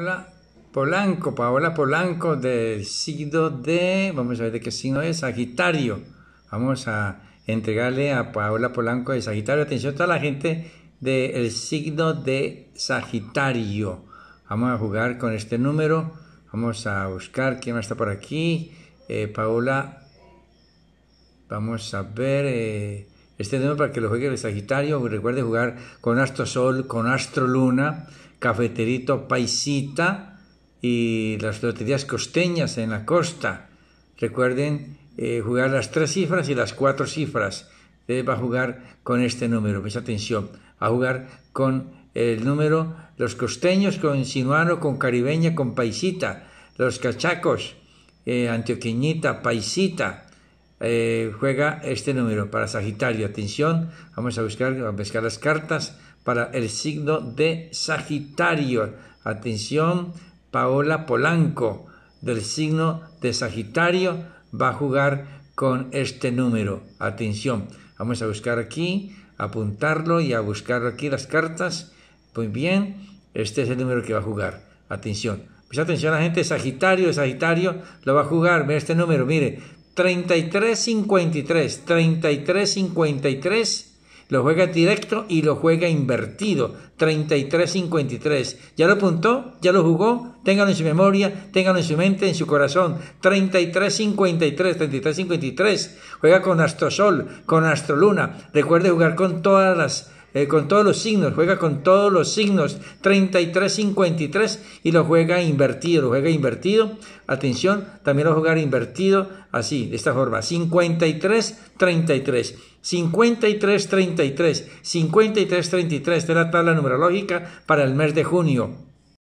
Paola Polanco, Paola Polanco del signo de, vamos a ver de qué signo es, Sagitario. Vamos a entregarle a Paola Polanco de Sagitario. Atención a toda la gente del signo de Sagitario. Vamos a jugar con este número. Vamos a buscar quién más está por aquí. Eh, Paola, vamos a ver. Eh, este número para que lo juegue el Sagitario, recuerden jugar con Astro Sol, con Astro Luna, Cafeterito Paisita y las loterías costeñas en la costa. Recuerden eh, jugar las tres cifras y las cuatro cifras. Ustedes eh, va a jugar con este número, Pues atención, a jugar con el número los costeños con sinuano, con caribeña, con paisita, los cachacos, eh, antioqueñita, paisita, eh, juega este número para Sagitario. Atención, vamos a buscar, a buscar las cartas para el signo de Sagitario. Atención, Paola Polanco del signo de Sagitario va a jugar con este número. Atención, vamos a buscar aquí, apuntarlo y a buscar aquí las cartas. Muy bien, este es el número que va a jugar. Atención, pues atención a la gente, Sagitario, Sagitario lo va a jugar. ve este número, mire, 33.53, 33.53, Lo juega directo y lo juega invertido. 33.53, ¿Ya lo apuntó? ¿Ya lo jugó? téngalo en su memoria, téngalo en su mente, en su corazón. 33.53, 33.53, Juega con Astrosol, con Astroluna. Recuerde jugar con todas las eh, con todos los signos, juega con todos los signos, 33-53 y lo juega invertido, lo juega invertido, atención, también lo juega invertido así, de esta forma, 53-33. 53-33, 53-33 de la tabla numerológica para el mes de junio.